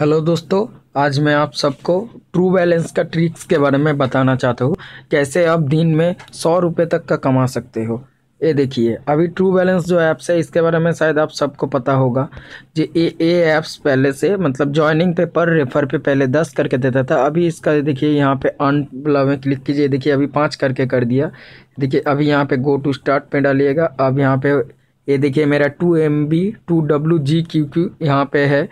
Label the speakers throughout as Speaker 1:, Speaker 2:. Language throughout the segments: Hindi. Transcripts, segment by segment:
Speaker 1: हेलो दोस्तों आज मैं आप सबको ट्रू बैलेंस का ट्रिक्स के बारे में बताना चाहता हूँ कैसे आप दिन में सौ रुपये तक का कमा सकते हो ये देखिए अभी ट्रू बैलेंस जो ऐप्स है इसके बारे में शायद आप सबको पता होगा जो ए ए ऐप्स पहले से मतलब जॉइनिंग पे पर रेफर पे पहले दस करके देता था अभी इसका देखिए यहाँ पे अन में मतलब क्लिक कीजिए देखिए अभी पाँच करके कर दिया देखिए अभी यहाँ पे गो टू स्टार्ट पे डालिएगा अब यहाँ पे ये देखिए मेरा two M B two W G Q Q यहाँ पर है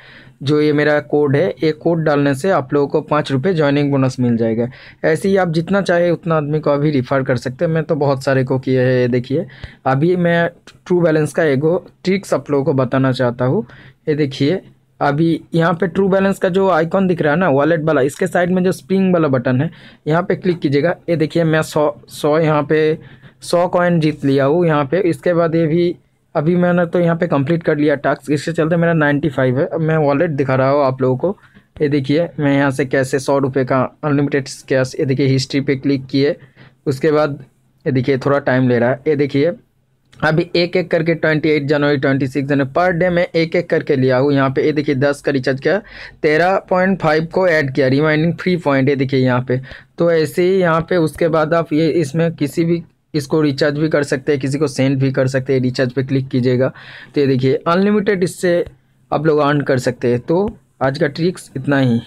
Speaker 1: जो ये मेरा कोड है ये कोड डालने से आप लोगों को पाँच रुपये ज्वाइनिंग बोनस मिल जाएगा ऐसे ही आप जितना चाहे उतना आदमी को अभी रिफ़र कर सकते हैं मैं तो बहुत सारे को किए हैं ये देखिए अभी मैं ट्रू बैलेंस का एगो ट्रिक्स आप लोगों को बताना चाहता हूँ ये देखिए अभी यहाँ पे ट्रू बैलेंस का जो आइकॉन दिख रहा है ना वॉलेट वाला इसके साइड में जो स्प्रिंग वाला बटन है यहाँ पे क्लिक कीजिएगा ये देखिए मैं सौ सौ यहाँ पे सौ कॉइन जीत लिया हूँ यहाँ पे इसके बाद ये भी अभी मैंने तो यहाँ पे कंप्लीट कर लिया टास्क इसके चलते मेरा 95 है अब मैं वॉलेट दिखा रहा हूँ आप लोगों को ये देखिए मैं यहाँ से कैसे सौ रुपये का अनलिमिटेड कैश ये देखिए हिस्ट्री पे क्लिक किए उसके बाद ये देखिए थोड़ा टाइम ले रहा है ये देखिए अभी एक एक करके ट्वेंटी एट जनवरी ट्वेंटी सिक्स जनवरी पर डे मैं एक एक करके लिया हूँ यहाँ पे ये देखिए दस का रिचार्ज किया तेरह पॉइंट फाइव को ऐड किया रिमाइंडिंग थ्री पॉइंट ये देखिए यहाँ पे तो ऐसे ही यहाँ पे उसके बाद आप ये इसमें किसी भी इसको रिचार्ज भी कर सकते हैं किसी को सेंड भी कर सकते हैं रिचार्ज पे क्लिक कीजिएगा तो ये देखिए अनलिमिटेड इससे आप लोग अर्न कर सकते हैं तो आज का ट्रिक्स इतना ही